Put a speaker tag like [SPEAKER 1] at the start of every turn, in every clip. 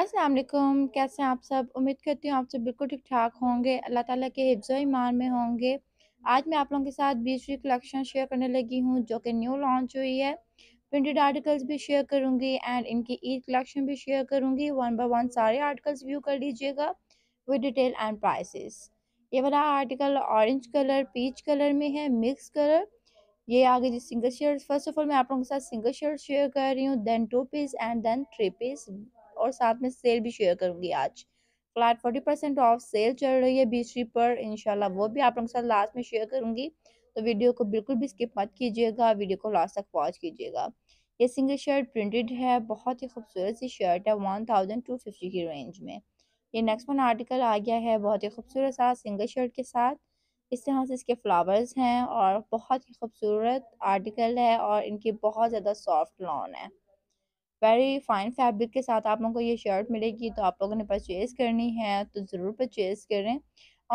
[SPEAKER 1] अस्सलाम वालेकुम कैसे हैं आप सब उम्मीद करती हूँ आप सब बिल्कुल ठीक ठाक होंगे अल्लाह ताला के हिफ्ज़ ईमान में होंगे आज मैं आप लोगों के साथ बीसरी कलेक्शन शेयर करने लगी हूँ जो कि न्यू लॉन्च हुई है प्रिंटेड आर्टिकल्स भी शेयर करूँगी एंड इनकी ईद कलेक्शन भी शेयर करूँगी वन बाई वन सारे आर्टिकल्स व्यू कर लीजिएगा विद डिटेल एंड प्राइसिस ये वाला article orange colour peach colour में है मिक्स कलर ये आगे जी single share first of all मैं आप लोगों के साथ सिंगल शेयर शेयर कर रही हूँ then two piece and then three piece और साथ में सेल भी शेयर करूंगी आज flat forty percent off sale चल रही है बीसरी पर इनशाला वो भी आप लोगों के साथ लास्ट में शेयर करूंगी तो वीडियो को बिल्कुल भी स्किप मत कीजिएगा वीडियो को लास्ट तक वॉच कीजिएगा ये सिंगल शर्ट प्रिंटेड है बहुत ही खूबसूरत सी शर्ट है वन थाउजेंड टू फिफ्टी की रेंज में ये नेक्स्ट वन आर्टिकल आ गया है बहुत ही खूबसूरत सा सिंगल शर्ट के साथ इस तरह से इसके फ्लावर्स हैं और बहुत ही खूबसूरत आर्टिकल है और इनकी बहुत ज़्यादा सॉफ्ट लॉन है वेरी फाइन फैब्रिक के साथ आप लोगों को ये शर्ट मिलेगी तो आप लोगों ने परचेज़ करनी है तो ज़रूर परचेज़ करें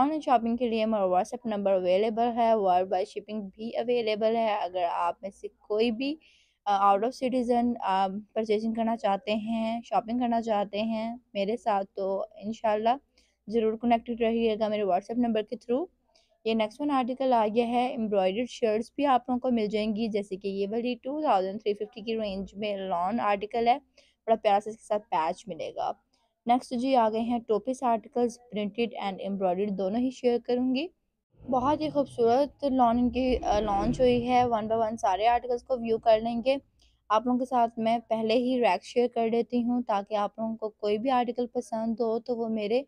[SPEAKER 1] ऑनलाइन शॉपिंग के लिए हमारा व्हाट्सएप नंबर अवेलेबल है वर्ल्ड वाइड शिपिंग भी अवेलेबल है अगर आप में से कोई भी आउट ऑफ सिटीज़न परचेजिंग करना चाहते हैं शॉपिंग करना चाहते हैं मेरे साथ तो इन ज़रूर कनेक्टेड रहिएगा मेरे व्हाट्सएप नंबर के थ्रू ये नेक्स्ट वन आर्टिकल आ गया है एम्ब्रॉयडर्ड शर्ट्स भी आप लोगों को मिल जाएंगी जैसे कि ये वाली टू थाउजेंड थ्री फिफ्टी की रेंज में लॉन आर्टिकल है बड़ा प्यारा से इसके साथ पैच मिलेगा नेक्स्ट जी आ गए हैं टोपिस आर्टिकल्स प्रिंटेड एंड एम्ब्रॉयडर्ड दोनों ही शेयर करूँगी बहुत ही खूबसूरत लॉन इनकी लॉन्च हुई है वन बाय वन सारे आर्टिकल्स को व्यू कर लेंगे आप लोगों के साथ मैं पहले ही रैक शेयर कर देती हूँ ताकि आप लोगों को कोई भी आर्टिकल पसंद हो तो वो मेरे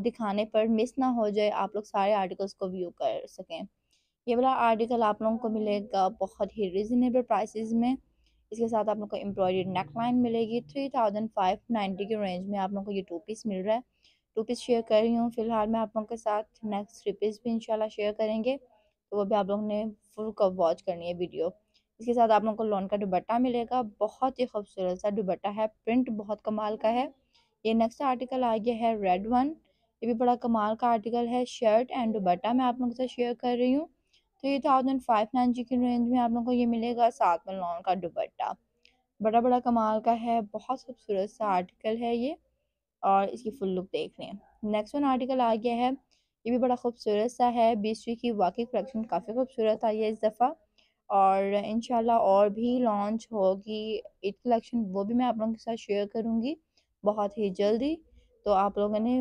[SPEAKER 1] दिखाने पर मिस ना हो जाए आप लोग सारे आर्टिकल्स को व्यू कर सकें ये वाला आर्टिकल आप लोगों को मिलेगा बहुत ही रिजनेबल प्राइसेस में इसके साथ आप लोग को एम्ब्रॉयडरी नेकलाइन मिलेगी थ्री थाउजेंड फाइव नाइन्टी के रेंज में आप लोग को ये टू पीस मिल रहा है टू पीस शेयर कर रही हूँ फिलहाल मैं आप लोगों के साथ नेक्स्ट थ्री पीस भी इंशाल्लाह शेयर करेंगे तो वो भी आप लोगों ने फुल कप वॉच करनी है वीडियो इसके साथ आप लोगों को लोन का दुबट्टा मिलेगा बहुत ही खूबसूरत सा दुबट्टा है प्रिंट बहुत कमाल का है ये नेक्स्ट आर्टिकल आ गया है रेड वन ये भी बड़ा कमाल का आर्टिकल है शर्ट एंड दुबट्टा मैं आप लोगों के साथ शेयर कर रही हूँ तो थाउजेंड फाइव नाइन जी की रेंज में आप लोगों को ये मिलेगा सात में लॉन का दुबट्टा बड़ा बड़ा कमाल का है बहुत खूबसूरत सा आर्टिकल है ये और इसकी फुल लुक देख लें नेक्स्ट वन आर्टिकल आ गया है ये भी बड़ा खूबसूरत सा है बीसवीं की वाकई कलेक्शन काफ़ी खूबसूरत आई है इस दफ़ा और इन और भी लॉन्च होगी इट कलेक्शन वो भी मैं आप लोगों के साथ शेयर करूँगी बहुत ही जल्दी तो आप लोगों ने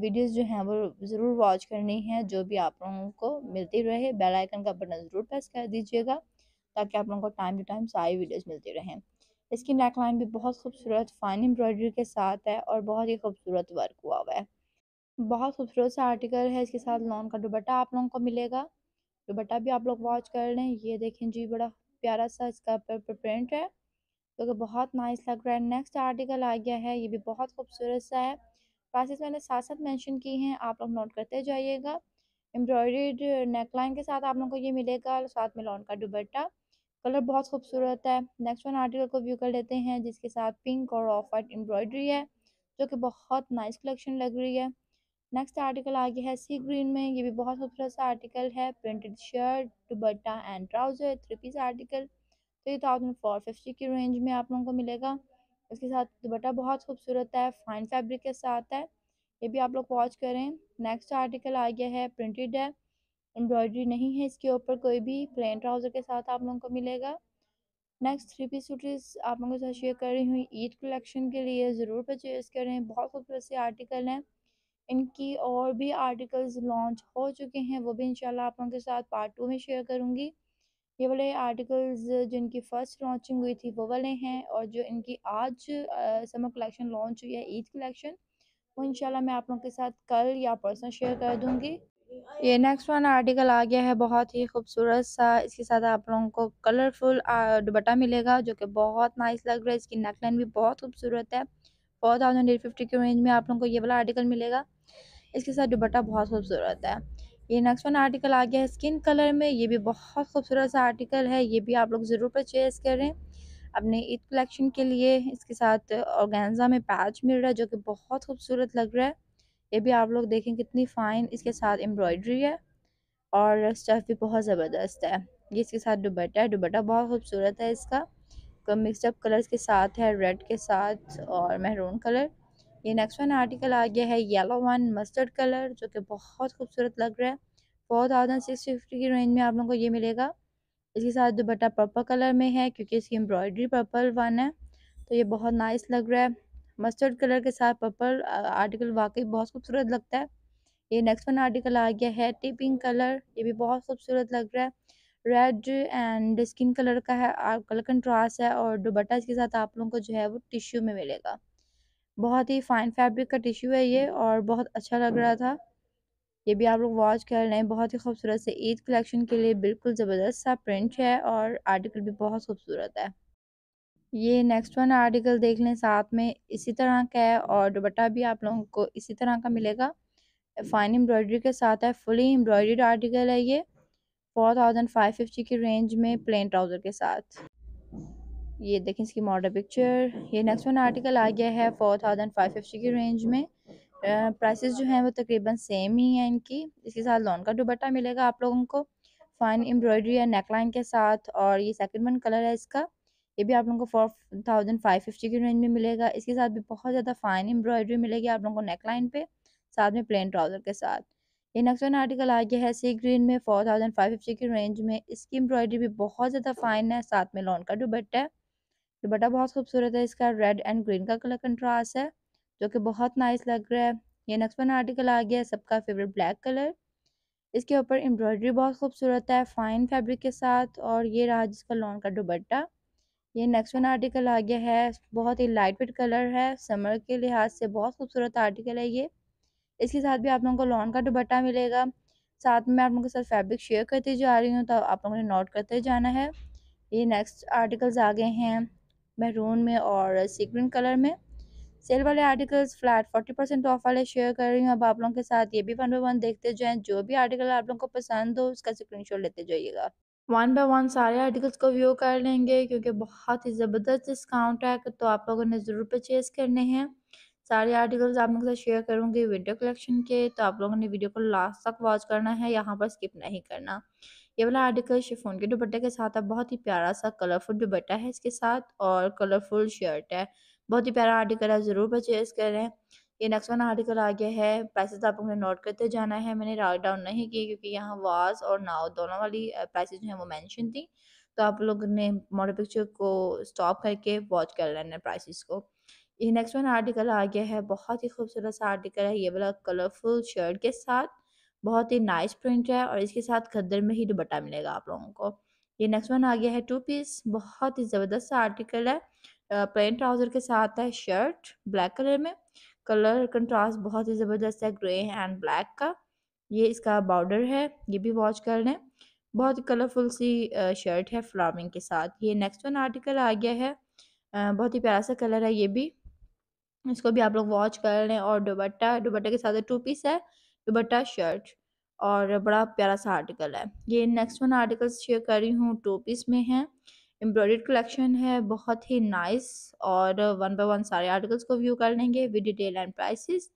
[SPEAKER 1] वीडियोस जो हैं वो ज़रूर वॉच करनी है जो भी आप लोगों को मिलती रहे बेल आइकन का बटन ज़रूर प्रेस कर दीजिएगा ताकि आप लोगों को टाइम टू टाइम सारी वीडियोस मिलती रहें इसकी नेकलाइन भी बहुत खूबसूरत फाइन एम्ब्रॉयडरी के साथ है और बहुत ही खूबसूरत वर्क हुआ हुआ है बहुत खूबसूरत सा आर्टिकल है इसके साथ लॉन का दुपट्टा आप लोगों को मिलेगा दुपट्टा भी आप लोग वॉच कर लें ये देखें जी बड़ा प्यारा सा इसका प्रिंट है जो तो कि बहुत नाइस लग रहा है नेक्स्ट आर्टिकल आ गया है ये भी बहुत खूबसूरत सा है प्राइसेस मैंने साथ साथ मेंशन की हैं आप लोग नोट करते जाइएगा एम्ब्रॉयड नेकलाइन के साथ आप लोग को ये मिलेगा साथ में लॉन का दुबट्टा कलर बहुत खूबसूरत है नेक्स्ट वन आर्टिकल को व्यू कर लेते हैं जिसके साथ पिंक और ऑफ वाइट एम्ब्रॉयडरी है जो कि बहुत नाइस कलेक्शन लग रही है नेक्स्ट आर्टिकल आ गया है सी ग्रीन में ये भी बहुत खूबसूरत सा आर्टिकल है प्रिंटेड शर्ट दुबट्टा and trouser three piece article two thousand four fifty की रेंज में आप लोगों को मिलेगा उसके साथ दुपट्टा बहुत खूबसूरत है फाइन फैब्रिक के साथ है ये भी आप लोग वॉच करें नेक्स्ट आर्टिकल आ गया है प्रिंटेड है एम्ब्रॉयडरी नहीं है इसके ऊपर कोई भी प्लेन ट्राउज़र के साथ आप लोगों को मिलेगा नेक्स्ट थ्री पीस सूटीज आप लोगों के साथ शेयर कर रही हूँ ईद कलेक्शन के लिए ज़रूर परचेज़ करें बहुत खूबसूरत से आर्टिकल हैं इनकी और भी आर्टिकल्स लॉन्च हो चुके हैं वो भी इंशाल्लाह आप लोगों के साथ पार्ट टू में शेयर करूँगी ये वाले आर्टिकल्स जिनकी फ़र्स्ट लॉन्चिंग हुई थी वो वाले हैं और जो इनकी आज समर कलेक्शन लॉन्च हुई है ईद कलेक्शन वो इंशाल्लाह मैं आप लोगों के साथ कल या परसों शेयर कर दूँगी ये नेक्स्ट वन आर्टिकल आ गया है बहुत ही खूबसूरत सा इसके साथ आप लोगों को कलरफुल दुपट्टा मिलेगा जो कि बहुत नाइस लग रहा है इसकी नेकलाइन भी बहुत खूबसूरत है फोर थाउजेंड एट फिफ्टी के रेंज में आप लोगों को ये वाला आर्टिकल मिलेगा इसके साथ दुबटा बहुत खूबसूरत है ये नेक्स्ट वन आर्टिकल आ गया है स्किन कलर में ये भी बहुत खूबसूरत सा आर्टिकल है ये भी आप लोग ज़रूर परचेज़ करें अपने ईद कलेक्शन के लिए इसके साथ ऑर्गेन्जा में पैच मिल रहा है जो कि बहुत खूबसूरत लग रहा है ये भी आप लोग देखें कितनी फ़ाइन इसके साथ एम्ब्रॉयडरी है और स्टफ़ भी बहुत ज़बरदस्त है ये इसके साथ दुबट्टा है दुबट्टा बहुत खूबसूरत है इसका मिक्सअप तो कलर्स के साथ है रेड के साथ और मेहरून कलर ये नेक्स्ट वन आर्टिकल आ गया है येलो वन मस्टर्ड कलर जो कि बहुत खूबसूरत लग रहा है फोर थाउजेंड सिक्स फिफ्टी की रेंज में आप लोगों को ये मिलेगा इसके साथ दुपट्टा पर्पल कलर में है क्योंकि इसकी एम्ब्रॉयडरी पर्पल वन है तो ये बहुत नाइस लग रहा है मस्टर्ड कलर के साथ पर्पल आर्टिकल वाकई बहुत खूबसूरत लगता है ये नेक्स्ट वन आर्टिकल आ गया है टी पिंक कलर ये भी बहुत खूबसूरत लग रहा है रेड एंड स्किन कलर का है कलर कंट्रास्ट है और दुबट्टा इसके साथ आप लोगों को जो है वो टिश्यू में मिलेगा बहुत ही फाइन फैब्रिक का टिश्यू है ये हम्म। और बहुत अच्छा लग रहा हम्म। था ये भी आप लोग वॉच कर रहे हैं बहुत ही खूबसूरत से ईद कलेक्शन के लिए बिल्कुल ज़बरदस्त सा प्रिंट है और आर्टिकल भी बहुत खूबसूरत है ये नेक्स्ट वन आर्टिकल देख लें साथ में इसी तरह का है और दुपट्टा भी आप लोगों को इसी तरह का मिलेगा फाइन एम्ब्रॉयडरी के साथ है फुली एम्ब्रॉयड आर्टिकल है ये फोर थाउजेंड फाइव फिफ्टी की रेंज में प्लेन ट्राउज़र के साथ ये देखें इसकी मॉडल पिक्चर ये नेक्स्ट वन आर्टिकल आ गया है फोर थाउजेंड फाइव फिफ्टी की रेंज में प्राइसेस जो हैं वो तकरीबन सेम ही हैं इनकी इसके साथ लॉन का दुबट्टा मिलेगा आप लोगों को फाइन एम्ब्रॉयडरी है नेकलाइन के साथ और ये सेकंड वन कलर है इसका ये भी आप लोगों को फोर थाउजेंड फाइव फिफ्टी की रेंज में मिलेगा इसके साथ भी बहुत ज़्यादा फाइन एम्ब्रॉयडरी मिलेगी आप लोगों को नेकलाइन पे साथ में प्लेन ट्राउज़र के साथ ये नेक्स्ट वन आर्टिकल आ गया है सी ग्रीन में फोर थाउजेंड फाइव फिफ्टी की रेंज में इसकी एम्ब्रॉयडरी भी बहुत ज़्यादा फाइन है साथ में लॉन का दुबट्टा है दुपट्टा बहुत खूबसूरत है इसका रेड एंड ग्रीन का कलर कंट्रास्ट है जो कि बहुत नाइस लग रहा है ये नेक्स्ट वन आर्टिकल आ गया है सबका फेवरेट ब्लैक कलर इसके ऊपर एम्ब्रॉयडरी बहुत खूबसूरत है फाइन फैब्रिक के साथ और ये रहा जिसका लॉन का दुपट्टा ये नेक्स्ट वन आर्टिकल आ गया है बहुत ही लाइट वेट कलर है समर के लिहाज से बहुत खूबसूरत आर्टिकल है ये इसके साथ भी आप लोगों को लॉन का दुपट्टा मिलेगा साथ में आप लोगों के साथ फैब्रिक शेयर करती जा रही हूँ तो आप लोगों ने नोट करते जाना है ये नेक्स्ट आर्टिकल्स आ गए हैं मैरून में और सी ग्रीन कलर में सेल वाले articles flat forty percent off वाले शेयर कर रही हूँ अब आप लोगों के साथ ये भी वन बाई वन देखते जाए जो भी आर्टिकल आप लोगों को पसंद हो उसका स्क्रीनशॉट लेते जाइएगा वन बाई वन सारे आर्टिकल्स को व्यू कर लेंगे क्योंकि बहुत ही ज़बरदस्त डिस्काउंट है तो आप लोगों ने ज़रूर परचेज़ करने हैं सारे आर्टिकल्स आप लोगों के साथ शेयर करूँगी विंटर कलेक्शन के तो आप लोगों ने वीडियो को लास्ट तक वॉच करना है यहाँ पर स्किप नहीं करना ये वाला आर्टिकल शिफोन के दुपट्टे के साथ है बहुत ही प्यारा सा कलरफुल दुपट्टा है इसके साथ और कलरफुल शर्ट है बहुत ही प्यारा आर्टिकल है ज़रूर परचेज़ करें ये नेक्स्ट वाला आर्टिकल आ गया है प्राइसेस आप लोगों ने नोट करते जाना है मैंने राइट डाउन नहीं की क्योंकि यहाँ वाज और नाव दोनों वाली प्राइसेस जो है वो मेंशन थी तो आप लोग ने मॉडल पिक्चर को स्टॉप करके वॉच कर लेना है प्राइसिस को ये नेक्स्ट वन आर्टिकल आ गया है बहुत ही खूबसूरत सा आर्टिकल है ये वाला कलरफुल शर्ट के साथ बहुत ही नाइस प्रिंट है और इसके साथ खद्दर में ही दुपट्टा मिलेगा आप लोगों को ये नेक्स्ट वन आ गया है टू पीस बहुत ही ज़बरदस्त सा आर्टिकल है प्लेन ट्राउज़र के साथ है शर्ट ब्लैक कलर में कलर कंट्रास्ट बहुत ही ज़बरदस्त है ग्रे एंड ब्लैक का ये इसका बॉर्डर है ये भी वॉच कर लें बहुत कलरफुल सी शर्ट है फ्लामिंग के साथ ये नेक्स्ट वन आर्टिकल आ गया है बहुत ही प्यारा सा कलर है ये भी इसको भी आप लोग वॉच कर लें और दुबट्टा दुबट्टा के साथ टू पीस है दुबट्टा शर्ट और बड़ा प्यारा सा आर्टिकल है ये नेक्स्ट वन आर्टिकल शेयर कर रही हूँ टू पीस में है एम्ब्रॉयड कलेक्शन है बहुत ही नाइस और वन बाय वन सारे आर्टिकल्स को व्यू कर लेंगे with detail and prices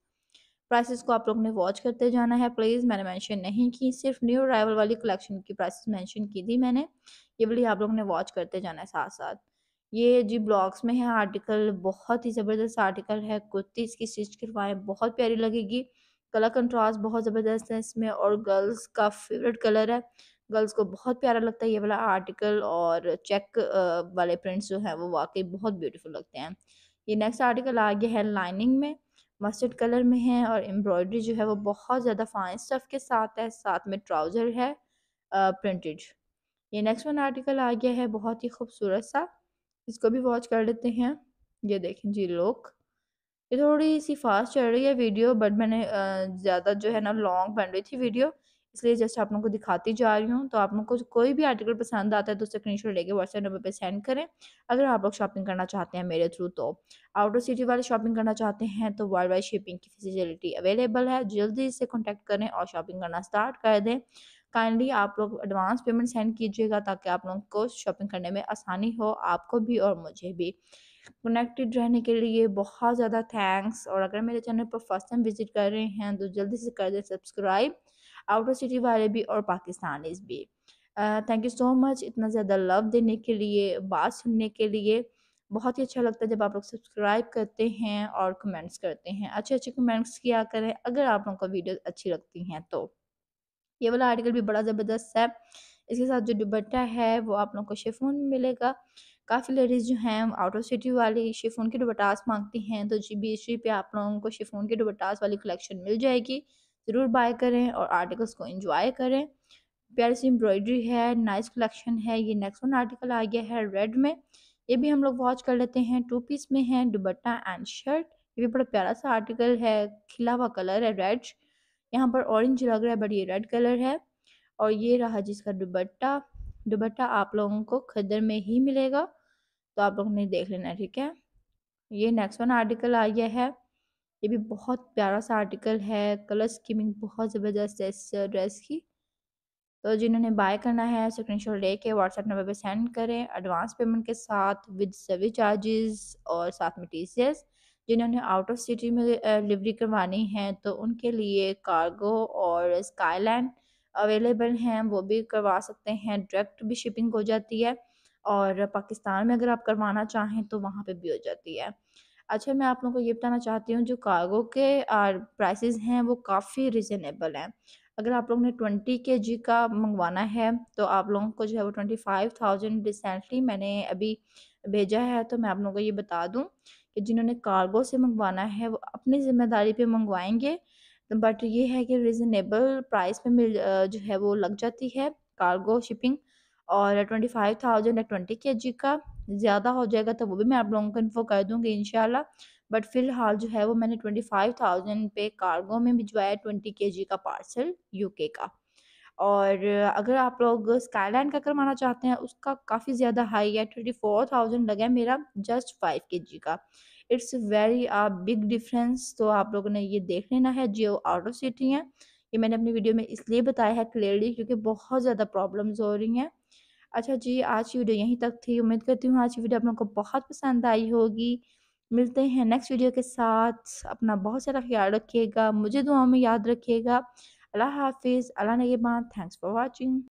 [SPEAKER 1] prices को आप लोग ने वॉच करते जाना है प्लीज़ मैंने मेंशन नहीं की सिर्फ न्यू अराइवल वाली कलेक्शन की प्राइसेस मेंशन की थी मैंने ये बोली आप लोग ने वॉच करते जाना है साथ साथ ये जी ब्लॉग्स में है आर्टिकल बहुत ही ज़बरदस्त आर्टिकल है कुर्ती इसकी स्टिच करवाएं बहुत प्यारी लगेगी कलर कंट्रास्ट बहुत ज़बरदस्त है इसमें और गर्ल्स का फेवरेट कलर है गर्ल्स को बहुत प्यारा लगता है ये वाला आर्टिकल और चेक वाले प्रिंट्स जो हैं वो वाकई बहुत ब्यूटीफुल लगते हैं ये नेक्स्ट आर्टिकल आ गया है लाइनिंग में मस्टर्ड कलर में है और एम्ब्रॉयडरी जो है वो बहुत ज़्यादा फाइन स्टफ़ के साथ है साथ में ट्राउज़र है प्रिंटेड ये नेक्स्ट वन आर्टिकल आ गया है बहुत ही खूबसूरत सा इसको भी वॉच कर लेते हैं ये देखें जी लोग ये थोड़ी सी फास्ट चल रही है वीडियो बट मैंने ज़्यादा जो है ना लॉन्ग बन रही थी वीडियो इसलिए जस्ट आप लोगों को दिखाती जा रही हूँ तो आप लोग को कोई भी आर्टिकल पसंद आता है तो स्क्रीन शॉट लेके व्हाट्सएप नंबर पर सेंड करें अगर आप लोग शॉपिंग करना चाहते हैं मेरे थ्रू तो आउटर सिटी वाले शॉपिंग करना चाहते हैं तो वर्ल्ड वाइड शिपिंग की फैसिलिटी अवेलेबल है जल्दी से कॉन्टैक्ट करें और शॉपिंग करना स्टार्ट कर दें काइंडली आप लोग एडवांस पेमेंट सेंड कीजिएगा ताकि आप लोगों को शॉपिंग करने में आसानी हो आपको भी और मुझे भी कनेक्टेड रहने के लिए बहुत ज़्यादा थैंक्स और अगर मेरे चैनल पर फर्स्ट टाइम विजिट कर रहे हैं तो जल्दी से कर दें सब्सक्राइब आउटर सिटी वाले भी और पाकिस्तानीज भी थैंक यू सो मच इतना ज़्यादा लव देने के लिए बात सुनने के लिए बहुत ही अच्छा लगता है जब आप लोग सब्सक्राइब करते हैं और कमेंट्स करते हैं अच्छे अच्छे कमेंट्स किया करें अगर आप लोगों को वीडियो अच्छी लगती हैं तो ये वाला आर्टिकल भी बड़ा ज़बरदस्त है इसके साथ जो दुबट्टा है वो आप लोगों को शेफोन में मिलेगा काफ़ी लेडीज़ जो हैं आउट ऑफ सिटी वाली शेफोन के दुपट्टास मांगती हैं तो जी बी पे आप लोगों को शेफोन के दुपट्टास वाली कलेक्शन मिल जाएगी ज़रूर बाय करें और आर्टिकल्स को इंजॉय करें प्यारी सी एम्ब्रॉयडरी है नाइस कलेक्शन है ये नेक्स्ट वन आर्टिकल आ गया है रेड में ये भी हम लोग वॉच कर लेते हैं टू पीस में है दुबट्टा एंड शर्ट ये भी बड़ा प्यारा सा आर्टिकल है खिला हुआ कलर है रेड यहाँ पर ऑरेंज लग रहा है बट ये रेड कलर है और ये रहा जिसका दुबट्टा दुबट्टा आप लोगों को खदर में ही मिलेगा तो आप लोग ने देख लेना ठीक है ये नेक्स्ट वन आर्टिकल आ गया है ये भी बहुत प्यारा सा आर्टिकल है कलर स्कीमिंग बहुत ज़बरदस्त है इस ड्रेस की तो जिन्होंने बाय करना है स्क्रीनशॉट लेके व्हाट्सएप नंबर पे सेंड करें एडवांस पेमेंट के साथ विद सभी चार्जेस और साथ में टी जिन्होंने आउट ऑफ सिटी में डिलीवरी करवानी है तो उनके लिए कार्गो और स्काईलैंड अवेलेबल हैं वो भी करवा सकते हैं डायरेक्ट भी शिपिंग हो जाती है और पाकिस्तान में अगर आप करवाना चाहें तो वहाँ पे भी हो जाती है अच्छा मैं आप लोगों को ये बताना चाहती हूँ जो कार्गो के प्राइसेस हैं वो काफ़ी रिजनेबल हैं अगर आप लोगों ने ट्वेंटी के जी का मंगवाना है तो आप लोगों को जो है वो ट्वेंटी फाइव थाउजेंड रिसेंटली मैंने अभी भेजा है तो मैं आप लोगों को ये बता दूँ कि जिन्होंने कार्गो से मंगवाना है वो अपनी ज़िम्मेदारी पे मंगवाएंगे तो बट ये है कि रिजनेबल प्राइस पे मिल जो है वो लग जाती है कार्गो शिपिंग और ट्वेंटी फाइव थाउजेंड या ट्वेंटी के जी का ज़्यादा हो जाएगा तो वो भी मैं आप लोगों को इन्फो कर दूँगी इन बट फ़िलहाल जो है वो मैंने ट्वेंटी फाइव थाउजेंड पे कार्गो में भिजवाया ट्वेंटी के जी का पार्सल यूके का और अगर आप लोग स्काईलाइन का करवाना चाहते हैं उसका काफ़ी ज़्यादा हाई है ट्वेंटी फोर थाउजेंड लगा है मेरा जस्ट फाइव के जी का इट्स वेरी बिग डिफरेंस तो आप लोगों ने ये देख लेना है जियो आउट ऑफ सिटी हैं ये मैंने अपनी वीडियो में इसलिए बताया है क्लियरली क्योंकि बहुत ज़्यादा प्रॉब्लम्स हो रही हैं अच्छा जी आज की वीडियो यहीं तक थी उम्मीद करती हूँ आज की वीडियो आप लोगों को बहुत पसंद आई होगी मिलते हैं नेक्स्ट वीडियो के साथ अपना बहुत सारा ख्याल रखिएगा मुझे दुआओं में याद रखिएगा अल्लाह हाफिज़ अल्लाह नगेबान थैंक्स फॉर वॉचिंग